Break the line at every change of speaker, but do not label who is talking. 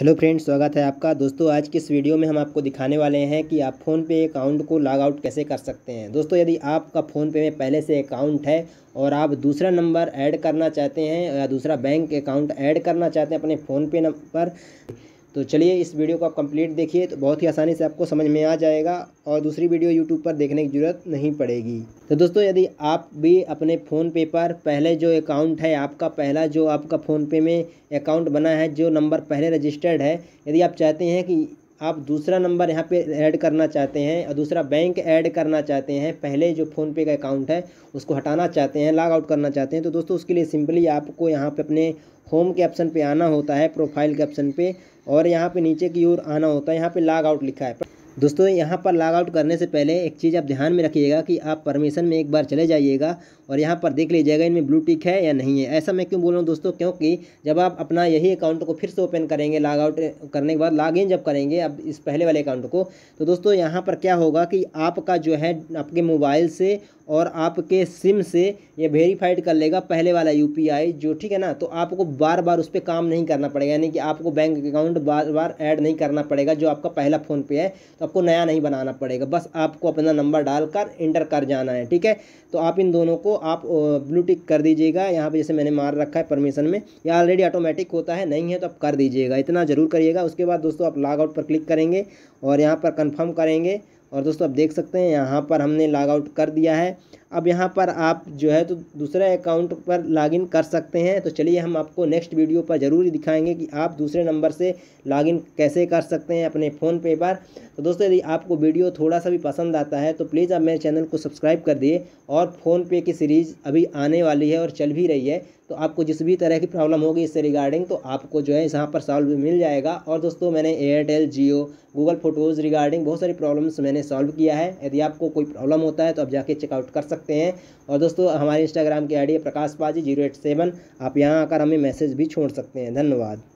hello friends स्वागत है आपका दोस्तों आज की इस वीडियो में हम आपको दिखाने वाले हैं कि आप फ़ोन पे अकाउंट को लॉग आउट कैसे कर सकते हैं दोस्तों यदि आपका फ़ोन पे में पहले से अकाउंट है और आप दूसरा नंबर ऐड करना चाहते हैं या दूसरा बैंक अकाउंट ऐड करना चाहते हैं अपने फ़ोन पे नंबर तो चलिए इस वीडियो को आप कंप्लीट देखिए तो बहुत ही आसानी से आपको समझ में आ जाएगा और दूसरी वीडियो यूट्यूब पर देखने की ज़रूरत नहीं पड़ेगी तो दोस्तों यदि आप भी अपने फ़ोन पे पर पहले जो अकाउंट है आपका पहला जो आपका फ़ोन पे में अकाउंट बना है जो नंबर पहले रजिस्टर्ड है यदि आप चाहते हैं कि आप दूसरा नंबर यहाँ पे ऐड करना चाहते हैं और दूसरा बैंक ऐड करना चाहते हैं पहले जो फ़ोनपे का अकाउंट है उसको हटाना चाहते हैं लॉग आउट करना चाहते हैं तो दोस्तों उसके लिए सिंपली आपको यहाँ पे अपने होम के ऑप्शन पे आना होता है प्रोफाइल के ऑप्शन पे और यहाँ पे नीचे की ओर आना होता है यहाँ पे लॉग आउट लिखा है दोस्तों यहाँ पर लॉग आउट करने से पहले एक चीज़ आप ध्यान में रखिएगा कि आप परमिशन में एक बार चले जाइएगा और यहाँ पर देख लीजिएगा इनमें ब्लू टिक है या नहीं है ऐसा मैं क्यों बोल रहा हूँ दोस्तों क्योंकि जब आप अपना यही अकाउंट को फिर से ओपन करेंगे लॉग आउट करने के बाद लॉग इन जब करेंगे अब इस पहले वाले अकाउंट को तो दोस्तों यहाँ पर क्या होगा कि आपका जो है आपके मोबाइल से और आपके सिम से ये वेरीफाइड कर लेगा पहले वाला यू जो ठीक है ना तो आपको बार बार उस पर काम नहीं करना पड़ेगा यानी कि आपको बैंक अकाउंट बार बार ऐड नहीं करना पड़ेगा जो आपका पहला फ़ोन पे है तो आपको नया नहीं बनाना पड़ेगा बस आपको अपना नंबर डालकर इंटर कर जाना है ठीक है तो आप इन दोनों को आप ब्लू टिक कर दीजिएगा यहाँ पर जैसे मैंने मार रखा है परमिशन में यह ऑलरेडी ऑटोमेटिक होता है नहीं है तो आप कर दीजिएगा इतना ज़रूर करिएगा उसके बाद दोस्तों आप लॉग आउट पर क्लिक करेंगे और यहाँ पर कन्फर्म करेंगे और दोस्तों आप देख सकते हैं यहाँ पर हमने लॉग आउट कर दिया है अब यहाँ पर आप जो है तो दूसरे अकाउंट पर लॉगिन कर सकते हैं तो चलिए हम आपको नेक्स्ट वीडियो पर ज़रूर दिखाएंगे कि आप दूसरे नंबर से लॉगिन कैसे कर सकते हैं अपने फ़ोन पे पर तो दोस्तों यदि आपको वीडियो थोड़ा सा भी पसंद आता है तो प्लीज़ आप मेरे चैनल को सब्सक्राइब कर दिए और फ़ोनपे की सीरीज़ अभी आने वाली है और चल भी रही है तो आपको जिस भी तरह की प्रॉब्लम होगी इससे रिगार्डिंग तो आपको जो है यहाँ पर सॉल्व मिल जाएगा और दोस्तों मैंने Airtel Jio Google photos regarding बहुत सारी प्रॉब्लम्स मैंने सॉल्व किया है यदि आपको कोई प्रॉब्लम होता है तो आप जाके चेकआउट कर सकते सकते हैं और दोस्तों हमारे इंस्टाग्राम की आई है प्रकाश पाजी जीरो एट सेवन आप यहाँ आकर हमें मैसेज भी छोड़ सकते हैं धन्यवाद